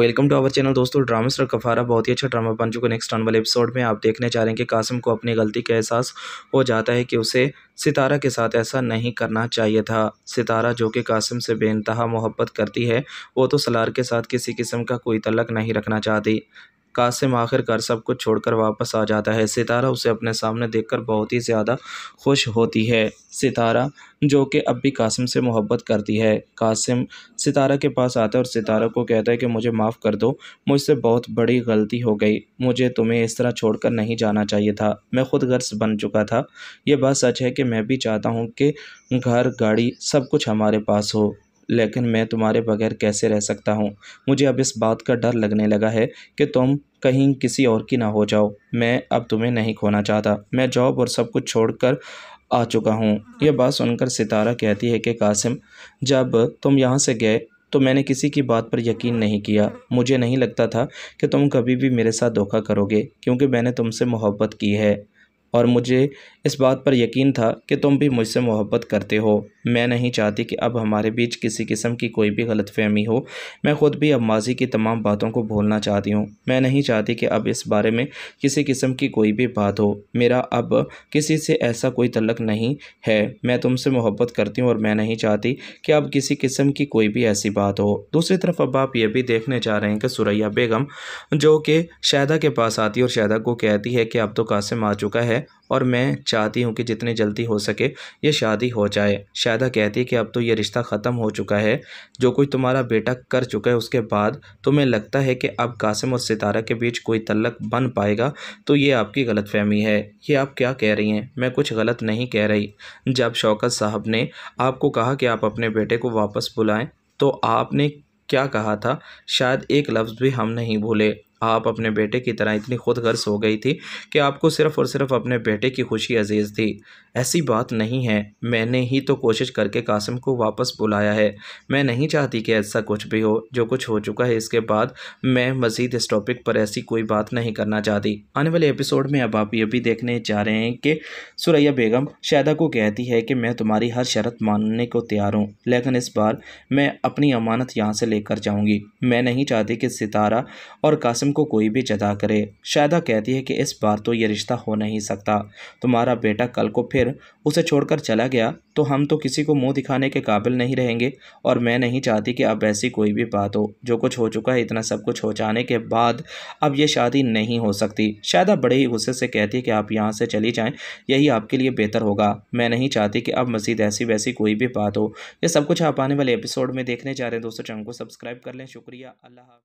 welcome to our channel दोस्तों drama सर कफारा बहुत ही अच्छा ड्रामा बन चुका नेक्स्ट आने वाले एपिसोड में आप देखने जा रहे हैं कि कासिम को अपनी गलती का एहसास हो जाता है कि उसे सितारा के साथ ऐसा नहीं करना चाहिए था सितारा जो कि कासिम से बेनतहा मोहब्बत करती है वो तो सलार के साथ किसी किस्म का कोई तलक नहीं रखना चाहती कासिम आखिरकार सब कुछ छोड़कर वापस आ जाता है सितारा उसे अपने सामने देखकर बहुत ही ज़्यादा खुश होती है सितारा जो कि अब भी कासिम से मोहब्बत करती है कासिम सितारा के पास आता है और सितारा को कहता है कि मुझे माफ़ कर दो मुझसे बहुत बड़ी गलती हो गई मुझे तुम्हें इस तरह छोड़कर नहीं जाना चाहिए था मैं खुद गर्ज बन चुका था यह बात सच है कि मैं भी चाहता हूँ कि घर गाड़ी सब कुछ हमारे पास हो लेकिन मैं तुम्हारे बगैर कैसे रह सकता हूँ मुझे अब इस बात का डर लगने लगा है कि तुम कहीं किसी और की ना हो जाओ मैं अब तुम्हें नहीं खोना चाहता मैं जॉब और सब कुछ छोड़कर आ चुका हूँ यह बात सुनकर सितारा कहती है कि कासिम जब तुम यहाँ से गए तो मैंने किसी की बात पर यकीन नहीं किया मुझे नहीं लगता था कि तुम कभी भी मेरे साथ धोखा करोगे क्योंकि मैंने तुमसे मोहब्बत की है और मुझे इस बात पर यकीन था कि तुम भी मुझसे मोहब्बत करते हो मैं नहीं चाहती कि अब हमारे बीच किसी किस्म की कोई भी गलतफहमी हो मैं ख़ुद भी अब माजी की तमाम बातों को भूलना चाहती हूँ मैं नहीं चाहती कि अब इस बारे में किसी किस्म की कोई भी बात हो मेरा अब किसी से ऐसा कोई तलक नहीं है मैं तुमसे मोहब्बत करती हूँ और मैं नहीं चाहती कि अब किसी किस्म की कोई भी ऐसी बात हो दूसरी तरफ अब आप ये भी देखने जा रहे हैं कि सुरैया बेगम जो कि शायदा के पास आती है और शायदा को कहती है कि अब तो कासिम आ चुका है और मैं चाहती हूँ कि जितनी जल्दी हो सके ये शादी हो जाए शायदा कहती है कि अब तो ये रिश्ता ख़त्म हो चुका है जो कोई तुम्हारा बेटा कर चुका है उसके बाद तुम्हें लगता है कि अब कासिम और सितारा के बीच कोई तल्लक बन पाएगा तो ये आपकी गलत फहमी है ये आप क्या कह रही हैं मैं कुछ गलत नहीं कह रही जब शौकत साहब ने आपको कहा कि आप अपने बेटे को वापस बुलाएं तो आपने क्या कहा था शायद एक लफ्ज़ भी हम नहीं भूले आप अपने बेटे की तरह इतनी खुद गर्ज हो गई थी कि आपको सिर्फ़ और सिर्फ अपने बेटे की खुशी अजीज़ थी ऐसी बात नहीं है मैंने ही तो कोशिश करके कासिम को वापस बुलाया है मैं नहीं चाहती कि ऐसा कुछ भी हो जो कुछ हो चुका है इसके बाद मैं मज़ीद इस टॉपिक पर ऐसी कोई बात नहीं करना चाहती आने वाले एपिसोड में अब आप ये भी देखने जा रहे हैं कि सुरैया बेगम शायदा को कहती है कि मैं तुम्हारी हर शरत मानने को तैयार हूँ लेकिन इस बार मैं अपनी अमानत यहाँ से लेकर जाऊँगी मैं नहीं चाहती कि सितारा और कासिम को कोई भी जदा करे शायदा कहती है कि इस बार तो ये रिश्ता हो नहीं सकता तुम्हारा बेटा कल को फिर उसे छोड़कर चला गया तो हम तो किसी को मुंह दिखाने के काबिल नहीं रहेंगे और मैं नहीं चाहती कि अब ऐसी कोई भी बात हो जो कुछ हो चुका है इतना सब कुछ हो जाने के बाद अब ये शादी नहीं हो सकती शायदा बड़े ही गुस्से से कहती है कि आप यहाँ से चली जाएँ यही आपके लिए बेहतर होगा मैं नहीं चाहती कि अब मज़ीद ऐसी वैसी कोई भी बात हो यह सब कुछ आप आने वाले एपिसोड में देखने जा रहे हैं दोस्तों चैनल को सब्सक्राइब कर लें शुक्रिया अल्लाह